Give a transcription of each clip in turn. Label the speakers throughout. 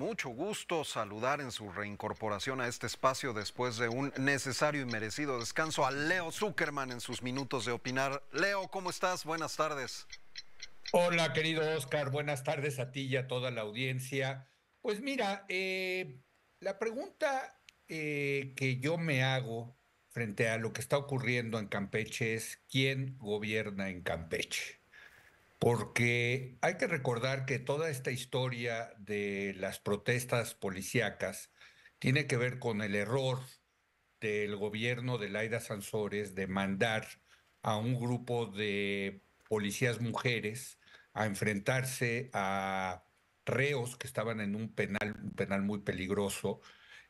Speaker 1: Mucho gusto saludar en su reincorporación a este espacio después de un necesario y merecido descanso a Leo Zuckerman en sus minutos de opinar. Leo, ¿cómo estás? Buenas
Speaker 2: tardes. Hola, querido Oscar. Buenas tardes a ti y a toda la audiencia. Pues mira, eh, la pregunta eh, que yo me hago frente a lo que está ocurriendo en Campeche es quién gobierna en Campeche porque hay que recordar que toda esta historia de las protestas policíacas tiene que ver con el error del gobierno de Laida Sansores de mandar a un grupo de policías mujeres a enfrentarse a reos que estaban en un penal, un penal muy peligroso,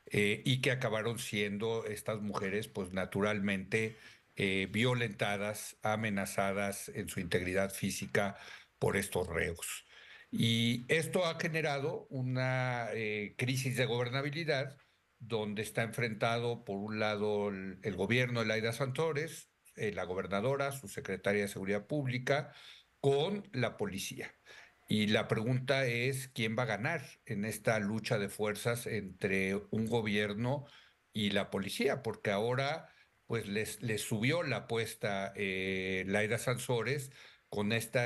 Speaker 2: eh, y que acabaron siendo estas mujeres, pues naturalmente eh, violentadas, amenazadas en su integridad física por estos reos. Y esto ha generado una eh, crisis de gobernabilidad donde está enfrentado, por un lado, el, gobierno de Laida Santores, eh, la gobernadora, su secretaria de Seguridad Pública, con la policía. Y la pregunta es quién va a ganar en esta lucha de fuerzas entre un gobierno y la policía, porque ahora pues les, subió la apuesta eh, Laida Sansores con este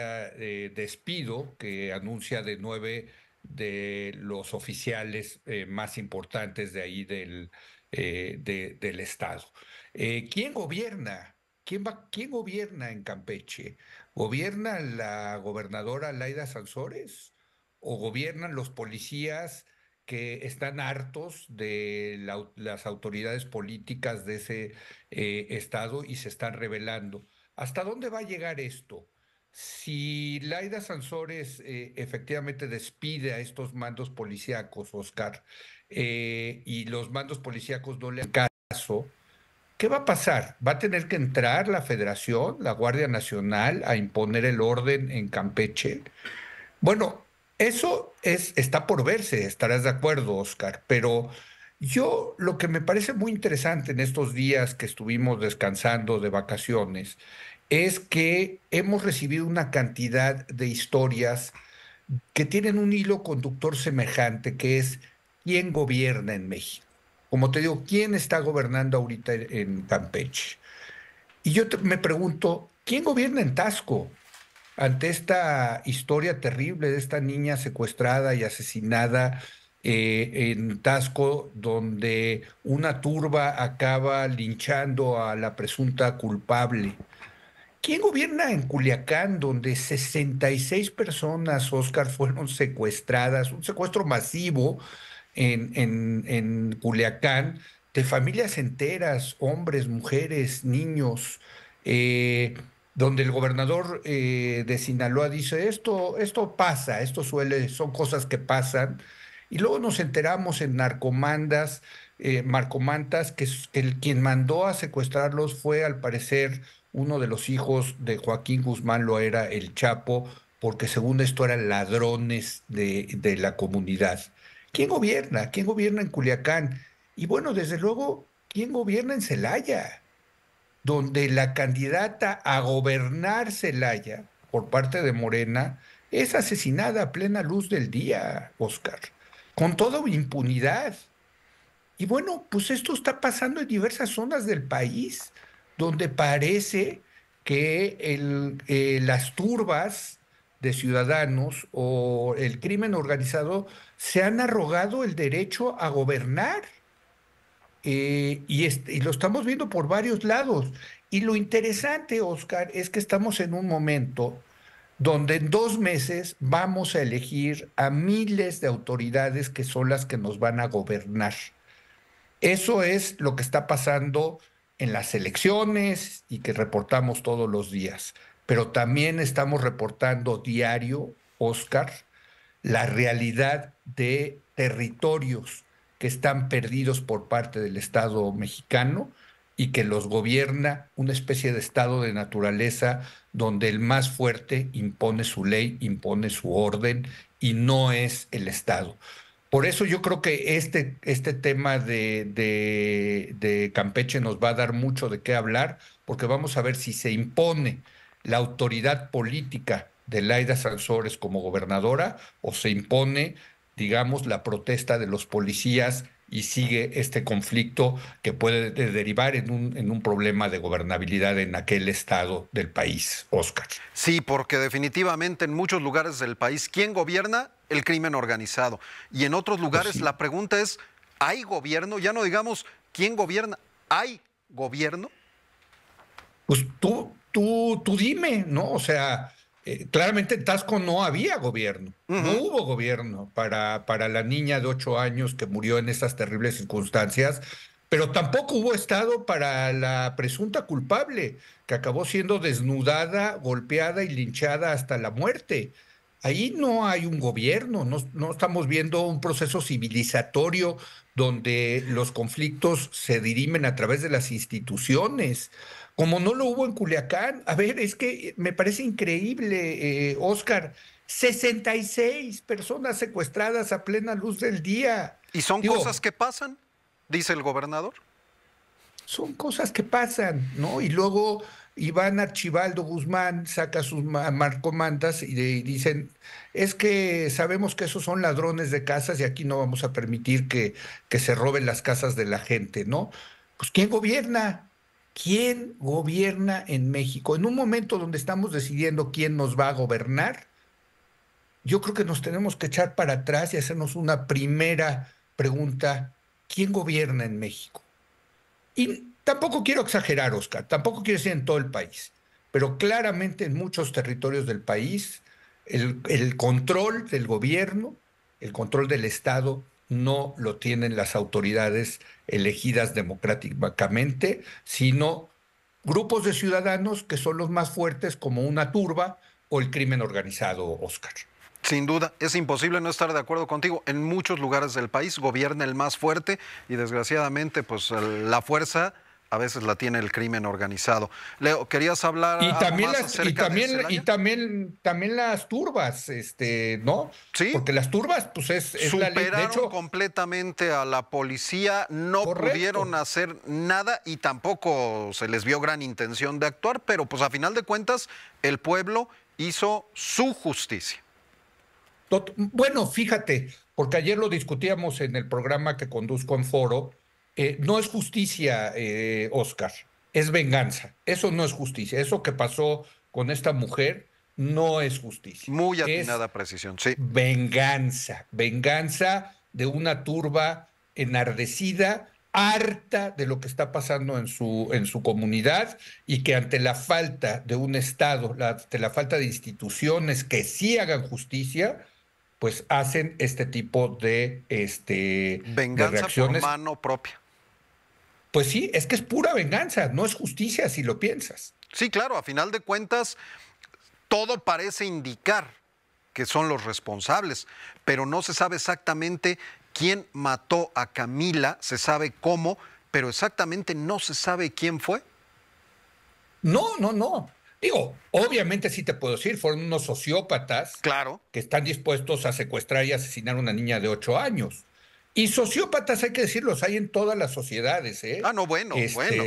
Speaker 2: despido que anuncia de nueve de los oficiales eh, más importantes de ahí del, del Estado. ¿Quién gobierna? ¿Quién, va, ¿Quién gobierna en Campeche? ¿Gobierna la gobernadora Laida Sansores? ¿O gobiernan los policías que están hartos de las autoridades políticas de ese eh, Estado y se están rebelando. ¿Hasta dónde va a llegar esto? Si Laida Sansores eh, efectivamente despide a estos mandos policíacos, Oscar, eh, y los mandos policíacos no le dan caso, ¿qué va a pasar? ¿Va a tener que entrar la Federación, la Guardia Nacional, a imponer el orden en Campeche? Bueno, eso es, está por verse, estarás de acuerdo, Oscar, pero yo lo que me parece muy interesante en estos días que estuvimos descansando de vacaciones es que hemos recibido una cantidad de historias que tienen un hilo conductor semejante, que es quién gobierna en México. Como te digo, ¿quién está gobernando ahorita en Campeche? Y yo me pregunto, ¿quién gobierna en Tasco? ante esta historia terrible de esta niña secuestrada y asesinada eh, en Tasco, donde una turba acaba linchando a la presunta culpable. ¿Quién gobierna en Culiacán, donde 66 personas, Oscar, fueron secuestradas? Un secuestro masivo en, en, en Culiacán de familias enteras, hombres, mujeres, niños. Eh, donde el gobernador eh, de Sinaloa dice, esto, esto pasa, esto suele, son cosas que pasan. Y luego nos enteramos en narcomandas, eh, marcomantas, que el quien mandó a secuestrarlos fue al parecer uno de los hijos de Joaquín Guzmán lo era el Chapo, porque según esto eran ladrones de, de la comunidad. ¿Quién gobierna? ¿Quién gobierna en Culiacán? Y bueno, desde luego, ¿quién gobierna en Celaya? donde la candidata a gobernar Celaya por parte de Morena es asesinada a plena luz del día, Oscar, con toda impunidad. Y bueno, pues esto está pasando en diversas zonas del país, donde parece que eh, las turbas de ciudadanos o el crimen organizado se han arrogado el derecho a gobernar. Eh, y, este, y lo estamos viendo por varios lados. Y lo interesante, Oscar, es que estamos en un momento donde en dos meses vamos a elegir a miles de autoridades que son las que nos van a gobernar. Eso es lo que está pasando en las elecciones y que reportamos todos los días. Pero también estamos reportando diario, Oscar, la realidad de territorios que están perdidos por parte del Estado mexicano y que los gobierna una especie de estado de naturaleza donde el más fuerte impone su ley, impone su orden y no es el Estado. Por eso yo creo que este, este tema de, Campeche nos va a dar mucho de qué hablar, porque vamos a ver si se impone la autoridad política de Laida Sansores como gobernadora o se impone digamos, la protesta de los policías y sigue este conflicto que puede derivar en un, en un, problema de gobernabilidad en aquel estado del país, Oscar. Sí,
Speaker 1: porque definitivamente en muchos lugares del país, ¿quién gobierna? El crimen organizado. Y en otros pues lugares la pregunta es, ¿hay gobierno? Ya no digamos, ¿quién gobierna? ¿Hay
Speaker 2: gobierno? Pues tú, tú, tú dime, ¿no? O sea, eh, claramente en Tasco no había gobierno, no hubo gobierno para, para la niña de ocho años que murió en esas terribles circunstancias, pero tampoco hubo Estado para la presunta culpable, que acabó siendo desnudada, golpeada y linchada hasta la muerte. Ahí no hay un gobierno, no, no estamos viendo un proceso civilizatorio donde los conflictos se dirimen a través de las instituciones como no lo hubo en Culiacán, a ver, es que me parece increíble, eh, Oscar, 66 personas secuestradas a plena luz del día. ¿Y son cosas que pasan? Dice el gobernador. Son cosas que pasan, ¿no? Y luego Iván Archibaldo Guzmán saca sus marcomandas y, y dicen, es que sabemos que esos son ladrones de casas y aquí no vamos a permitir que, que se roben las casas de la gente, ¿no? Pues ¿quién gobierna? quién gobierna en México. En un momento donde estamos decidiendo quién nos va a gobernar, yo creo que nos tenemos que echar para atrás y hacernos una primera pregunta, ¿quién gobierna en México? Y tampoco quiero exagerar, Oscar, tampoco quiero decir en todo el país, pero claramente en muchos territorios del país el, el control del gobierno, el control del Estado no lo tienen las autoridades elegidas democráticamente, sino grupos de ciudadanos que son los más fuertes como una turba o el crimen organizado, Oscar. Sin duda, es imposible no estar de acuerdo contigo. En muchos
Speaker 1: lugares del país gobierna el más fuerte y desgraciadamente pues la fuerza a veces la tiene el crimen organizado. Leo, querías hablar y también las, y también y
Speaker 2: también también las turbas, este, ¿no? Sí. Porque las turbas pues es, superaron la hecho,
Speaker 1: completamente a la policía, no pudieron hacer nada y tampoco se les vio gran intención de actuar, pero pues a final de cuentas el pueblo
Speaker 2: hizo su justicia. Bueno, fíjate, porque ayer lo discutíamos en el programa que conduzco en Foro eh, no es justicia, eh, Oscar, es venganza. Eso no es justicia. Eso que pasó con esta mujer no es justicia. Muy atinada precisión, sí. Venganza, venganza de una turba enardecida, harta de lo que está pasando en su, en su comunidad y que ante la falta de un Estado, ante la falta de instituciones que sí hagan justicia, pues hacen este tipo de, este, venganza por mano propia pues sí, es que es pura venganza, no es justicia si lo piensas. Sí, claro, a final de cuentas,
Speaker 1: todo parece indicar que son los responsables, pero no se sabe exactamente quién mató a Camila, se sabe cómo, pero exactamente no se
Speaker 2: sabe quién fue. No, no, no. Digo, obviamente sí te puedo decir, fueron unos sociópatas claro. que están dispuestos a secuestrar y asesinar a una niña de ocho años. Y sociópatas, hay que decirlos, hay en todas las sociedades. ¿eh? Ah, no, bueno, este, bueno.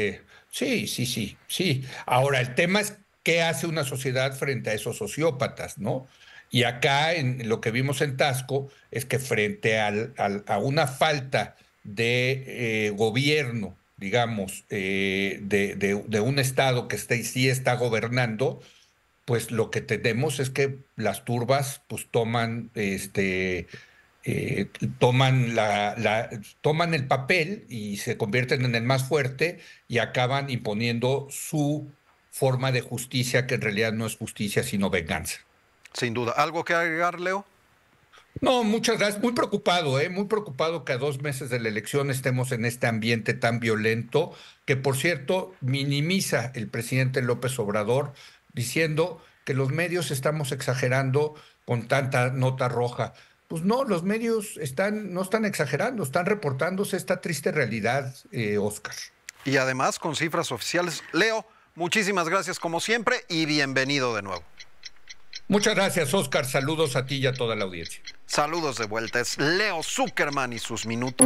Speaker 2: Sí, sí, sí, sí. Ahora, el tema es qué hace una sociedad frente a esos sociópatas, ¿no? Y acá en lo que vimos en Tasco es que frente a una falta de eh, gobierno, digamos, eh, de, un Estado que esté, sí está gobernando, pues lo que tenemos es que las turbas pues toman este, eh, toman, la, toman el papel y se convierten en el más fuerte y acaban imponiendo su forma de justicia, que en realidad no es justicia, sino venganza. Sin duda. ¿Algo que agregar, Leo? No, muchas gracias. Muy preocupado, ¿eh? muy preocupado que a dos meses de la elección estemos en este ambiente tan violento, que por cierto minimiza el presidente López Obrador diciendo que los medios estamos exagerando con tanta nota roja. Pues no, los medios están, no están exagerando, están reportándose esta triste realidad, eh, Oscar. Y además
Speaker 1: con cifras oficiales. Leo, muchísimas gracias como siempre y bienvenido de nuevo. Muchas gracias, Oscar. Saludos a ti y a toda la audiencia. Saludos de vuelta. Es Leo Zuckerman y sus minutos.